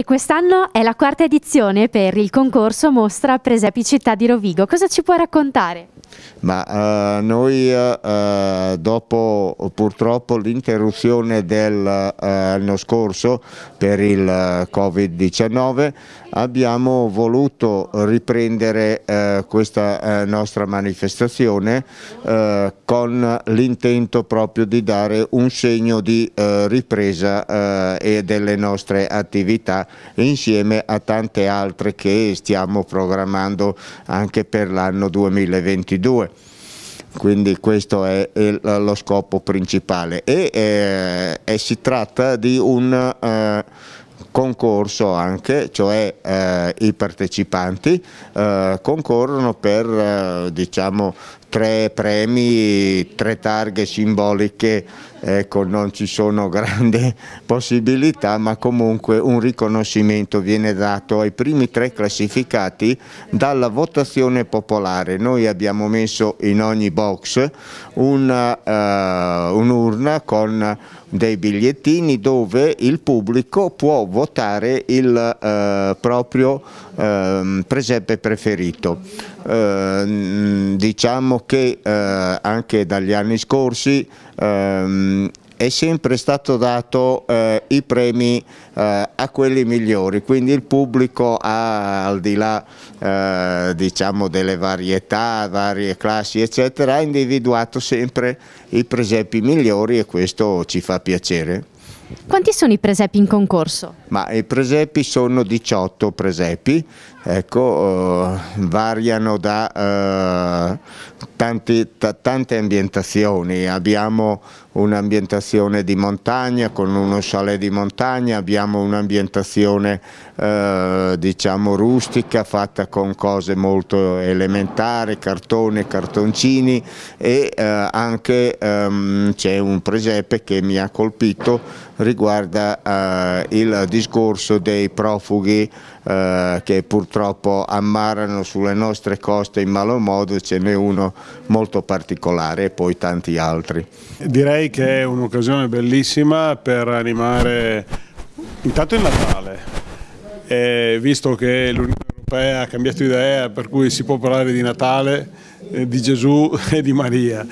E quest'anno è la quarta edizione per il concorso Mostra Presepi Città di Rovigo. Cosa ci può raccontare? ma eh, noi eh, eh dopo purtroppo l'interruzione dell'anno eh, scorso per il eh, Covid-19 abbiamo voluto riprendere eh, questa nostra manifestazione con l'intento proprio di dare un segno di ripresa e delle nostre attività insieme a tante altre che stiamo programmando anche per l'anno 2022 due. Quindi questo è, il, lo scopo principale e, eh, e, si tratta di un eh, concorso anche, cioè eh, i partecipanti eh, concorrono per eh, diciamo, tre premi, tre targhe simboliche ecco, non ci sono grandi possibilità, ma comunque un riconoscimento viene dato ai primi tre classificati dalla votazione popolare. Noi abbiamo messo in ogni box eh, un'urna uh, un con dei bigliettini dove il pubblico può votare il uh, proprio uh, presepe preferito. Eh, diciamo che eh, anche dagli anni scorsi ehm, è sempre stato dato eh, i premi eh, a quelli migliori, quindi il pubblico ha al di là eh, diciamo delle varietà, varie classi eccetera, ha individuato sempre i presepi migliori e questo ci fa piacere. Quanti sono i presepi in concorso? Ma I presepi sono 18 presepi, ecco, uh, variano da uh, tanti, tante ambientazioni, abbiamo un'ambientazione di montagna con uno chalet di montagna, abbiamo un'ambientazione eh, diciamo rustica fatta con cose molto elementari, cartone, cartoncini e eh, anche ehm, c'è un presepe che mi ha colpito riguarda eh, il discorso dei profughi eh, che purtroppo ammarano sulle nostre coste in malo modo, ce n'è uno molto particolare e poi tanti altri. Direi che è un'occasione bellissima per animare intanto il Natale, e visto che l'Unione Europea ha cambiato idea per cui si può parlare di Natale, eh, di Gesù e di Maria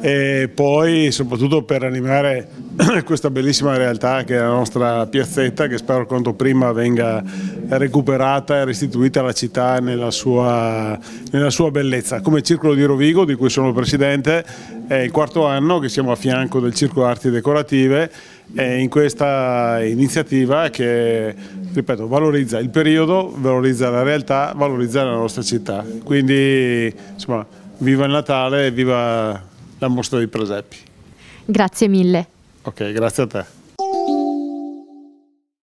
e poi soprattutto per animare questa bellissima realtà che è la nostra piazzetta che spero quanto prima venga recuperata e restituita alla città nella sua, nella sua bellezza. Come Circolo di Rovigo di cui sono presidente è il quarto anno che siamo a fianco del Circolo Arti Decorative e in questa iniziativa che ripeto, valorizza il periodo, valorizza la realtà, valorizza la nostra città. Quindi insomma viva il Natale, viva la mostra dei presepi. Grazie mille. Ok, grazie a te.